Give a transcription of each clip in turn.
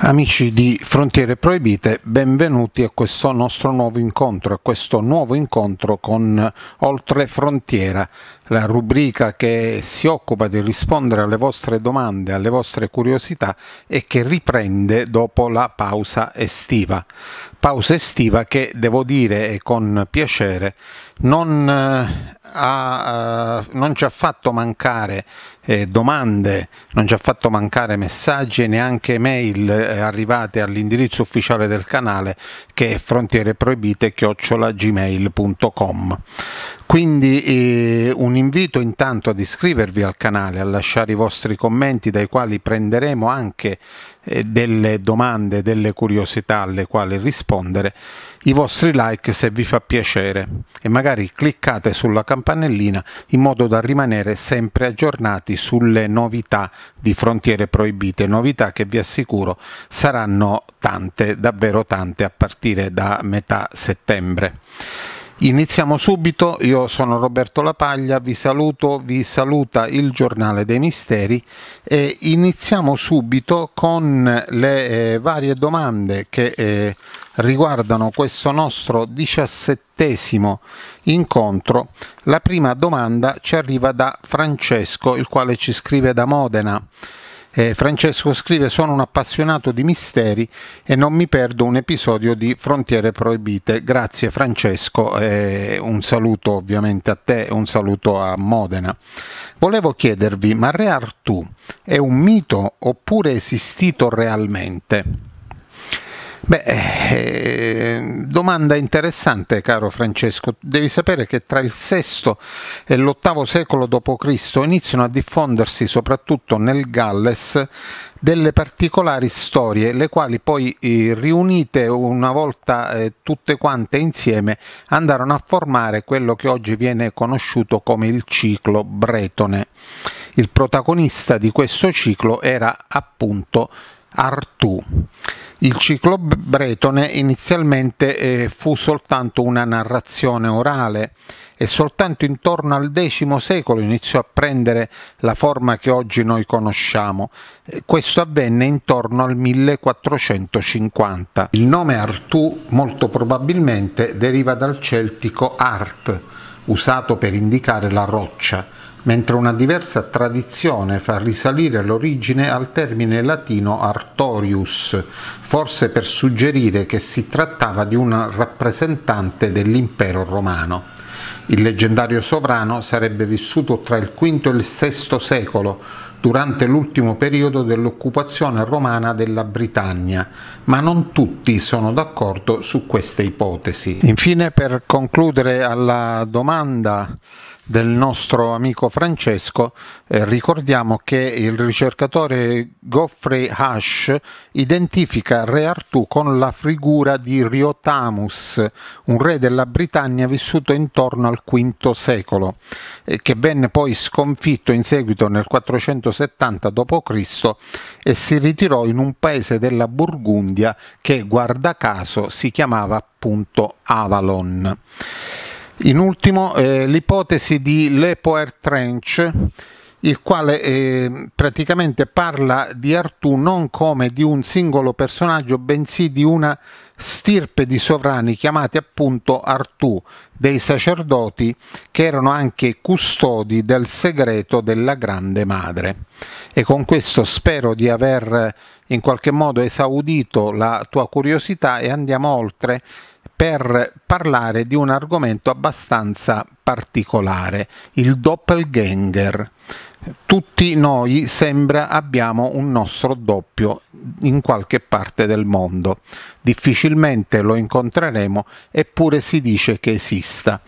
Amici di Frontiere Proibite, benvenuti a questo nostro nuovo incontro, a questo nuovo incontro con Oltre Frontiera, la rubrica che si occupa di rispondere alle vostre domande, alle vostre curiosità e che riprende dopo la pausa estiva. Pausa estiva che devo dire con piacere non, eh, ha, eh, non ci ha fatto mancare eh, domande, non ci ha fatto mancare messaggi e neanche mail eh, arrivate all'indirizzo ufficiale del canale che è frontiereproibite-gmail.com. Quindi eh, un invito intanto ad iscrivervi al canale, a lasciare i vostri commenti dai quali prenderemo anche eh, delle domande, delle curiosità alle quali rispondere, i vostri like se vi fa piacere e magari cliccate sulla campanellina in modo da rimanere sempre aggiornati sulle novità di Frontiere Proibite, novità che vi assicuro saranno tante, davvero tante a partire da metà settembre. Iniziamo subito, io sono Roberto Lapaglia, vi saluto, vi saluta il Giornale dei Misteri e iniziamo subito con le eh, varie domande che eh, riguardano questo nostro diciassettesimo incontro. La prima domanda ci arriva da Francesco, il quale ci scrive da Modena. Eh, Francesco scrive sono un appassionato di misteri e non mi perdo un episodio di Frontiere Proibite. Grazie Francesco, eh, un saluto ovviamente a te un saluto a Modena. Volevo chiedervi, ma Re Artù è un mito oppure esistito realmente? Beh, eh, domanda interessante, caro Francesco. Devi sapere che tra il VI e l'VIII secolo d.C. iniziano a diffondersi, soprattutto nel Galles, delle particolari storie, le quali poi eh, riunite una volta eh, tutte quante insieme andarono a formare quello che oggi viene conosciuto come il ciclo bretone. Il protagonista di questo ciclo era appunto Artù. Il ciclo bretone inizialmente eh, fu soltanto una narrazione orale e soltanto intorno al X secolo iniziò a prendere la forma che oggi noi conosciamo. Eh, questo avvenne intorno al 1450. Il nome Artù molto probabilmente deriva dal celtico art, usato per indicare la roccia mentre una diversa tradizione fa risalire l'origine al termine latino artorius, forse per suggerire che si trattava di un rappresentante dell'impero romano. Il leggendario sovrano sarebbe vissuto tra il V e il VI secolo, durante l'ultimo periodo dell'occupazione romana della Britannia, ma non tutti sono d'accordo su questa ipotesi. Infine, per concludere alla domanda del nostro amico Francesco, eh, ricordiamo che il ricercatore Geoffrey Hash identifica Re Artù con la figura di Riotamus, un re della Britannia vissuto intorno al V secolo, eh, che venne poi sconfitto in seguito nel 470 d.C. e si ritirò in un paese della Burgundia India che guarda caso si chiamava appunto Avalon. In ultimo eh, l'ipotesi di Lepo Poer Trench il quale eh, praticamente parla di Artù non come di un singolo personaggio, bensì di una stirpe di sovrani chiamati appunto Artù, dei sacerdoti che erano anche custodi del segreto della Grande Madre. E con questo spero di aver in qualche modo esaudito la tua curiosità e andiamo oltre per parlare di un argomento abbastanza particolare, il doppelganger. Tutti noi sembra abbiamo un nostro doppio in qualche parte del mondo. Difficilmente lo incontreremo eppure si dice che esista.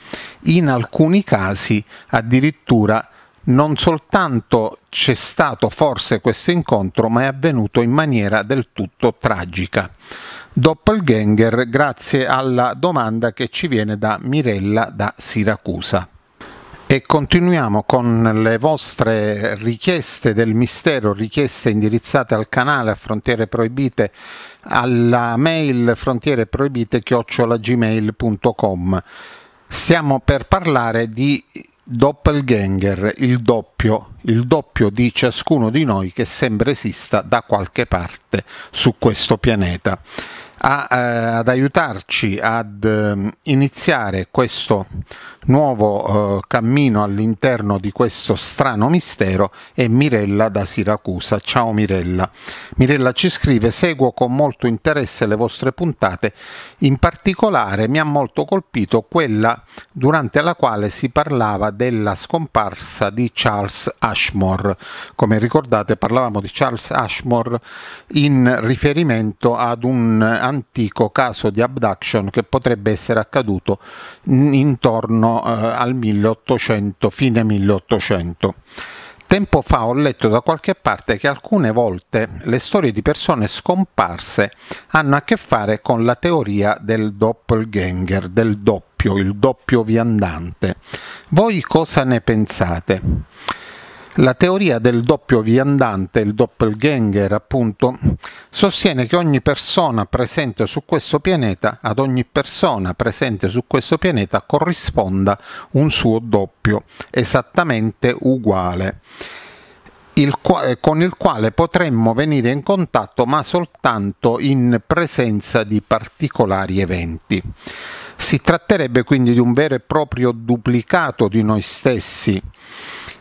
In alcuni casi addirittura non soltanto c'è stato forse questo incontro, ma è avvenuto in maniera del tutto tragica. Doppelganger, grazie alla domanda che ci viene da Mirella da Siracusa. E continuiamo con le vostre richieste del mistero, richieste indirizzate al canale a Frontiere Proibite, alla mail frontiereproibite-gmail.com. Stiamo per parlare di doppelganger, il doppio, il doppio di ciascuno di noi che sembra esista da qualche parte su questo pianeta a, eh, ad aiutarci ad eh, iniziare questo nuovo eh, cammino all'interno di questo strano mistero è Mirella da Siracusa. Ciao Mirella. Mirella ci scrive: Seguo con molto interesse le vostre puntate, in particolare mi ha molto colpito quella durante la quale si parlava della scomparsa di Charles Ashmore. Come ricordate, parlavamo di Charles Ashmore in riferimento ad un antico caso di abduction che potrebbe essere accaduto intorno eh, al 1800, fine 1800. Tempo fa ho letto da qualche parte che alcune volte le storie di persone scomparse hanno a che fare con la teoria del doppelganger, del doppio, il doppio viandante. Voi cosa ne pensate? La teoria del doppio viandante, il doppelganger appunto, sostiene che ogni persona presente su questo pianeta, ad ogni persona presente su questo pianeta corrisponda un suo doppio, esattamente uguale. Il quale, eh, con il quale potremmo venire in contatto ma soltanto in presenza di particolari eventi. Si tratterebbe quindi di un vero e proprio duplicato di noi stessi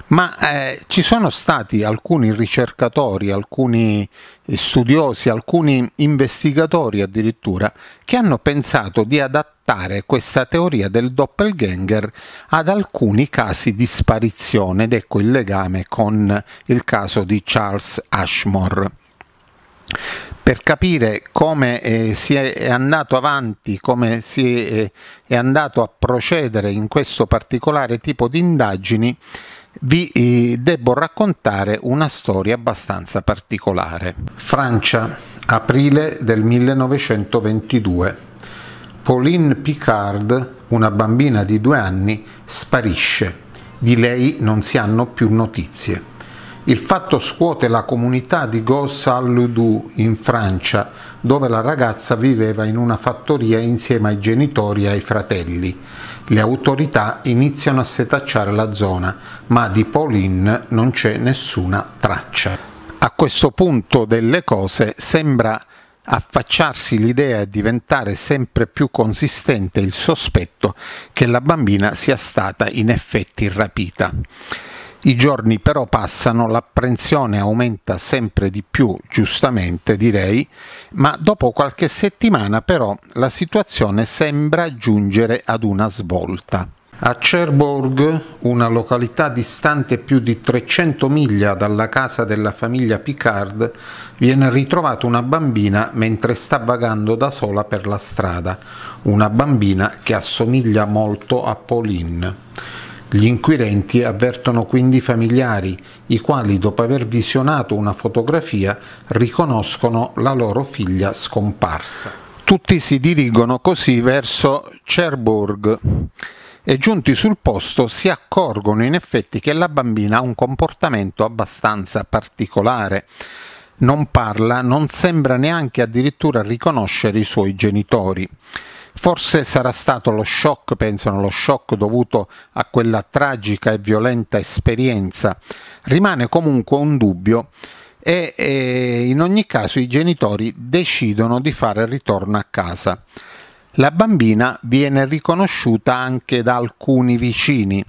ma eh, ci sono stati alcuni ricercatori, alcuni eh, studiosi, alcuni investigatori addirittura che hanno pensato di adattare questa teoria del doppelganger ad alcuni casi di sparizione ed ecco il legame con il caso di Charles Ashmore. Per capire come eh, si è andato avanti, come si è, eh, è andato a procedere in questo particolare tipo di indagini, vi eh, devo raccontare una storia abbastanza particolare. Francia, aprile del 1922. Pauline Picard, una bambina di due anni, sparisce. Di lei non si hanno più notizie. Il fatto scuote la comunità di Gauss-Alludu in Francia, dove la ragazza viveva in una fattoria insieme ai genitori e ai fratelli. Le autorità iniziano a setacciare la zona, ma di Pauline non c'è nessuna traccia. A questo punto delle cose sembra affacciarsi l'idea e diventare sempre più consistente il sospetto che la bambina sia stata in effetti rapita. I giorni però passano, l'apprensione aumenta sempre di più, giustamente direi, ma dopo qualche settimana però la situazione sembra giungere ad una svolta. A Cherbourg, una località distante più di 300 miglia dalla casa della famiglia Picard, viene ritrovata una bambina mentre sta vagando da sola per la strada, una bambina che assomiglia molto a Pauline. Gli inquirenti avvertono quindi i familiari, i quali dopo aver visionato una fotografia riconoscono la loro figlia scomparsa. Tutti si dirigono così verso Cherbourg e giunti sul posto si accorgono in effetti che la bambina ha un comportamento abbastanza particolare. Non parla, non sembra neanche addirittura riconoscere i suoi genitori. Forse sarà stato lo shock, pensano, lo shock dovuto a quella tragica e violenta esperienza. Rimane comunque un dubbio e, e in ogni caso i genitori decidono di fare ritorno a casa. La bambina viene riconosciuta anche da alcuni vicini,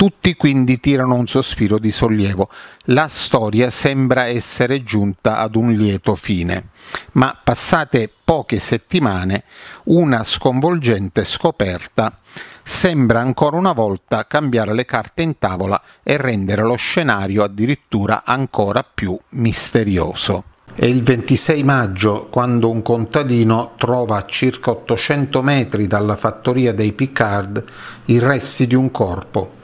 tutti quindi tirano un sospiro di sollievo. La storia sembra essere giunta ad un lieto fine. Ma passate poche settimane, una sconvolgente scoperta sembra ancora una volta cambiare le carte in tavola e rendere lo scenario addirittura ancora più misterioso. È il 26 maggio quando un contadino trova a circa 800 metri dalla fattoria dei Picard i resti di un corpo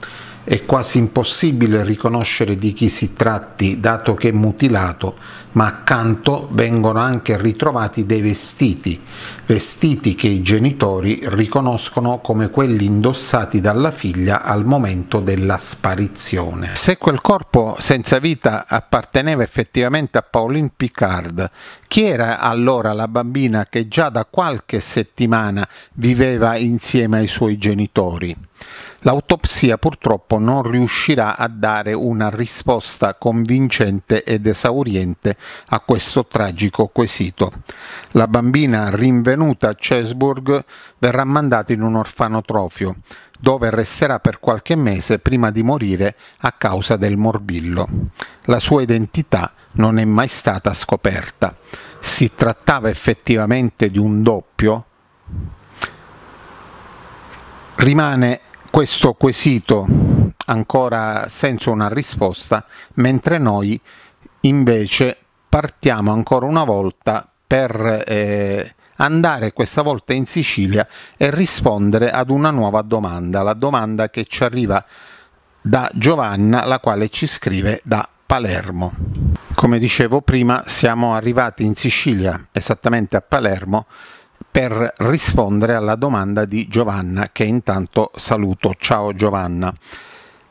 è quasi impossibile riconoscere di chi si tratti dato che è mutilato, ma accanto vengono anche ritrovati dei vestiti, vestiti che i genitori riconoscono come quelli indossati dalla figlia al momento della sparizione. Se quel corpo senza vita apparteneva effettivamente a Pauline Picard, chi era allora la bambina che già da qualche settimana viveva insieme ai suoi genitori? L'autopsia purtroppo non riuscirà a dare una risposta convincente ed esauriente a questo tragico quesito. La bambina rinvenuta a Chesburg verrà mandata in un orfanotrofio, dove resterà per qualche mese prima di morire a causa del morbillo. La sua identità non è mai stata scoperta. Si trattava effettivamente di un doppio? Rimane questo quesito ancora senza una risposta, mentre noi invece partiamo ancora una volta per eh, andare questa volta in Sicilia e rispondere ad una nuova domanda, la domanda che ci arriva da Giovanna, la quale ci scrive da Palermo. Come dicevo prima, siamo arrivati in Sicilia, esattamente a Palermo, per rispondere alla domanda di Giovanna che intanto saluto. Ciao Giovanna.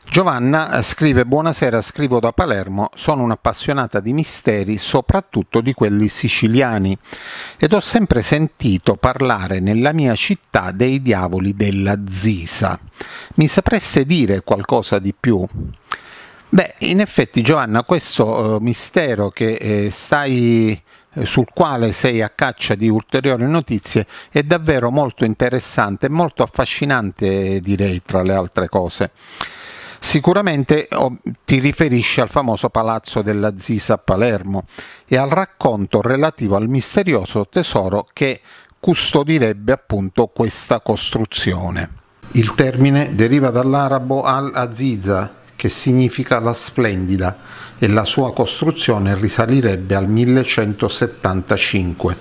Giovanna eh, scrive buonasera, scrivo da Palermo, sono un'appassionata di misteri, soprattutto di quelli siciliani, ed ho sempre sentito parlare nella mia città dei diavoli della Zisa. Mi sapreste dire qualcosa di più? Beh, in effetti Giovanna, questo eh, mistero che eh, stai eh, sul quale sei a caccia di ulteriori notizie è davvero molto interessante e molto affascinante direi tra le altre cose. Sicuramente oh, ti riferisci al famoso palazzo della Zisa a Palermo e al racconto relativo al misterioso tesoro che custodirebbe appunto questa costruzione. Il termine deriva dall'arabo al-Aziza, che significa la splendida, e la sua costruzione risalirebbe al 1175.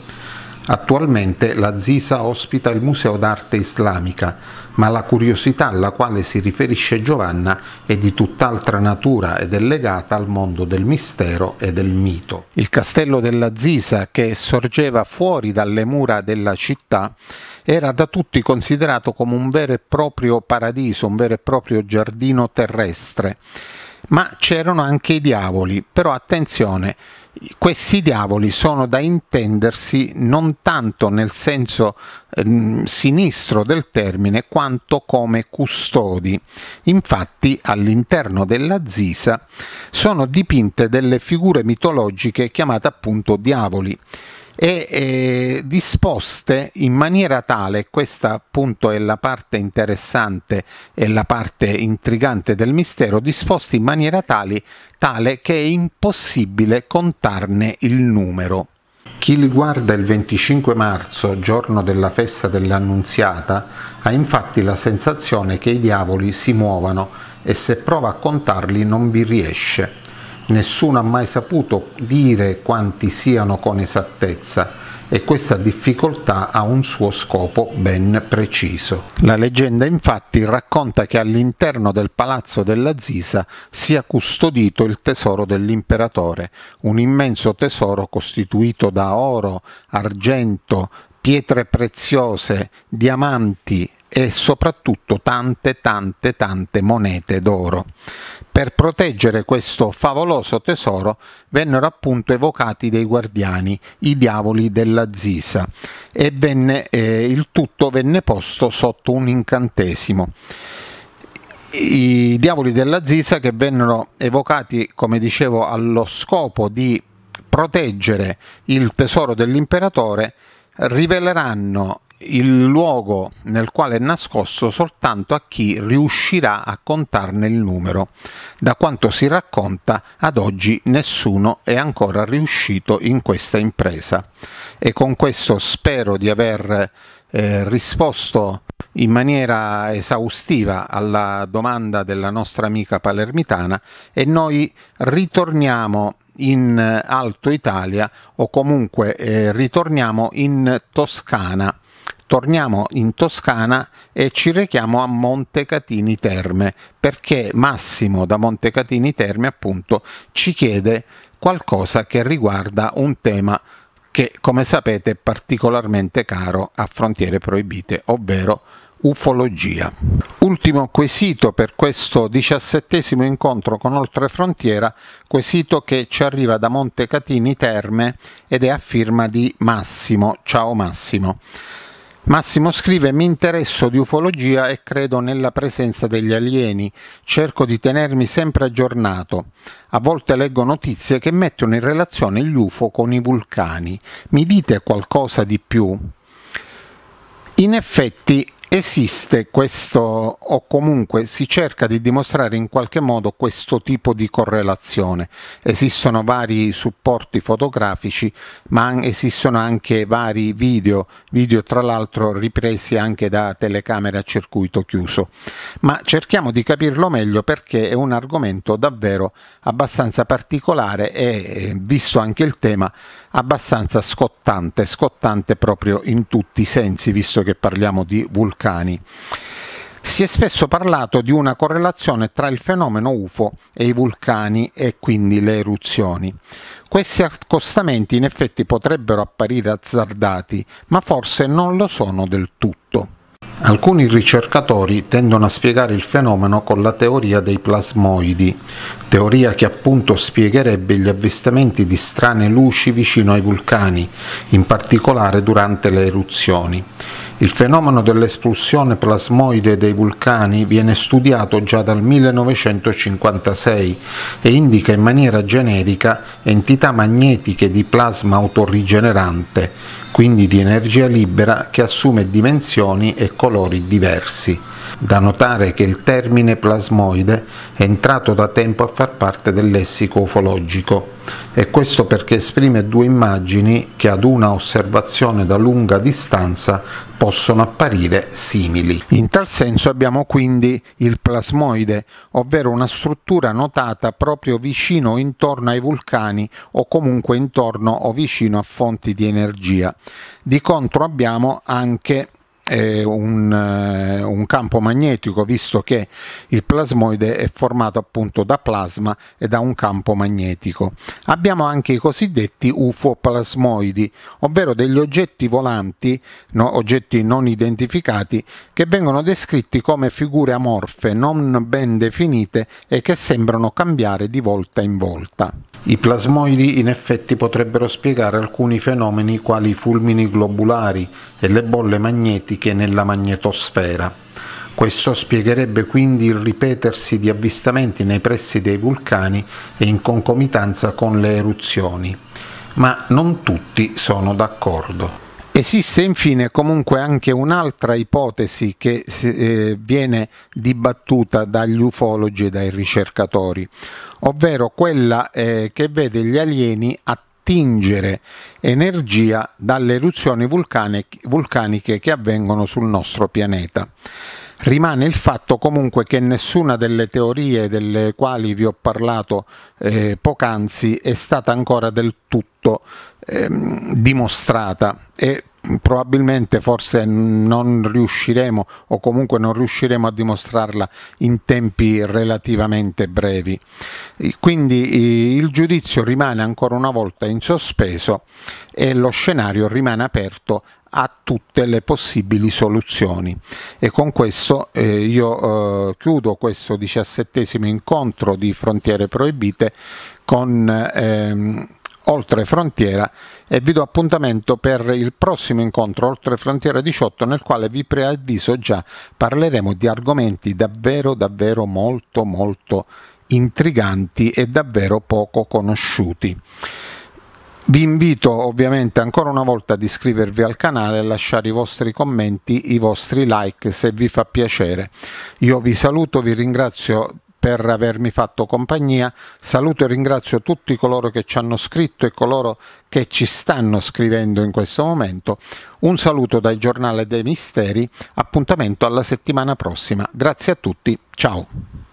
Attualmente la Zisa ospita il Museo d'arte islamica, ma la curiosità alla quale si riferisce Giovanna è di tutt'altra natura ed è legata al mondo del mistero e del mito. Il castello della Zisa, che sorgeva fuori dalle mura della città, era da tutti considerato come un vero e proprio paradiso, un vero e proprio giardino terrestre. Ma c'erano anche i diavoli, però attenzione, questi diavoli sono da intendersi non tanto nel senso ehm, sinistro del termine quanto come custodi. Infatti all'interno della Zisa sono dipinte delle figure mitologiche chiamate appunto diavoli e eh, disposte in maniera tale, questa appunto è la parte interessante e la parte intrigante del mistero, disposte in maniera tale, tale che è impossibile contarne il numero. Chi li guarda il 25 marzo, giorno della festa dell'Annunziata, ha infatti la sensazione che i diavoli si muovano e se prova a contarli non vi riesce Nessuno ha mai saputo dire quanti siano con esattezza e questa difficoltà ha un suo scopo ben preciso. La leggenda infatti racconta che all'interno del palazzo della Zisa sia custodito il tesoro dell'imperatore, un immenso tesoro costituito da oro, argento, pietre preziose, diamanti, e soprattutto tante tante tante monete d'oro. Per proteggere questo favoloso tesoro vennero appunto evocati dei guardiani, i diavoli della Zisa, e venne, eh, il tutto venne posto sotto un incantesimo. I diavoli della Zisa che vennero evocati, come dicevo, allo scopo di proteggere il tesoro dell'imperatore, riveleranno il luogo nel quale è nascosto soltanto a chi riuscirà a contarne il numero. Da quanto si racconta, ad oggi nessuno è ancora riuscito in questa impresa. E con questo spero di aver eh, risposto in maniera esaustiva alla domanda della nostra amica palermitana e noi ritorniamo in Alto Italia o comunque eh, ritorniamo in Toscana torniamo in Toscana e ci rechiamo a Montecatini Terme perché Massimo da Montecatini Terme appunto ci chiede qualcosa che riguarda un tema che come sapete è particolarmente caro a Frontiere Proibite, ovvero ufologia. Ultimo quesito per questo diciassettesimo incontro con Oltre Frontiera, quesito che ci arriva da Montecatini Terme ed è a firma di Massimo. Ciao Massimo. Massimo scrive mi interesso di ufologia e credo nella presenza degli alieni, cerco di tenermi sempre aggiornato. A volte leggo notizie che mettono in relazione gli UFO con i vulcani. Mi dite qualcosa di più? In effetti esiste questo o comunque si cerca di dimostrare in qualche modo questo tipo di correlazione. Esistono vari supporti fotografici, ma esistono anche vari video, video tra l'altro ripresi anche da telecamere a circuito chiuso. Ma cerchiamo di capirlo meglio perché è un argomento davvero abbastanza particolare e eh, visto anche il tema abbastanza scottante, scottante proprio in tutti i sensi, visto che parliamo di vulcani. Si è spesso parlato di una correlazione tra il fenomeno UFO e i vulcani e quindi le eruzioni. Questi accostamenti in effetti potrebbero apparire azzardati, ma forse non lo sono del tutto. Alcuni ricercatori tendono a spiegare il fenomeno con la teoria dei plasmoidi, teoria che appunto spiegherebbe gli avvistamenti di strane luci vicino ai vulcani, in particolare durante le eruzioni. Il fenomeno dell'espulsione plasmoide dei vulcani viene studiato già dal 1956 e indica in maniera generica entità magnetiche di plasma autorigenerante, quindi di energia libera che assume dimensioni e colori diversi. Da notare che il termine plasmoide è entrato da tempo a far parte del lessico ufologico e questo perché esprime due immagini che ad una osservazione da lunga distanza possono apparire simili. In tal senso abbiamo quindi il plasmoide, ovvero una struttura notata proprio vicino o intorno ai vulcani o comunque intorno o vicino a fonti di energia. Di contro abbiamo anche un, eh, un, campo magnetico visto che il plasmoide è formato appunto da plasma e da un campo magnetico. Abbiamo anche i cosiddetti ufoplasmoidi, ovvero degli oggetti volanti, no, oggetti non identificati, che vengono descritti come figure amorfe non ben definite e che sembrano cambiare di volta in volta. I plasmoidi in effetti potrebbero spiegare alcuni fenomeni quali i fulmini globulari e le bolle magnetiche nella magnetosfera. Questo spiegherebbe quindi il ripetersi di avvistamenti nei pressi dei vulcani e in concomitanza con le eruzioni. Ma non tutti sono d'accordo. Esiste infine comunque anche un'altra ipotesi che eh, viene dibattuta dagli ufologi e dai ricercatori, ovvero quella eh, che vede gli alieni attingere energia dalle eruzioni vulcaniche, che avvengono sul nostro pianeta. Rimane il fatto comunque che nessuna delle teorie delle quali vi ho parlato eh, poc'anzi è stata ancora del tutto ehm, dimostrata e probabilmente forse non riusciremo o comunque non riusciremo a dimostrarla in tempi relativamente brevi. Quindi il giudizio rimane ancora una volta in sospeso e lo scenario rimane aperto a tutte le possibili soluzioni e con questo eh, io eh, chiudo questo diciassettesimo incontro di frontiere proibite con ehm, Oltre Frontiera e vi do appuntamento per il prossimo incontro Oltre Frontiera 18 nel quale vi preavviso già parleremo di argomenti davvero davvero molto molto intriganti e davvero poco conosciuti. Vi invito ovviamente ancora una volta ad iscrivervi al canale, lasciare i vostri commenti, i vostri like se vi fa piacere. Io vi saluto, vi ringrazio per avermi fatto compagnia. Saluto e ringrazio tutti coloro che ci hanno scritto e coloro che ci stanno scrivendo in questo momento. Un saluto dal giornale dei misteri, appuntamento alla settimana prossima. Grazie a tutti, ciao.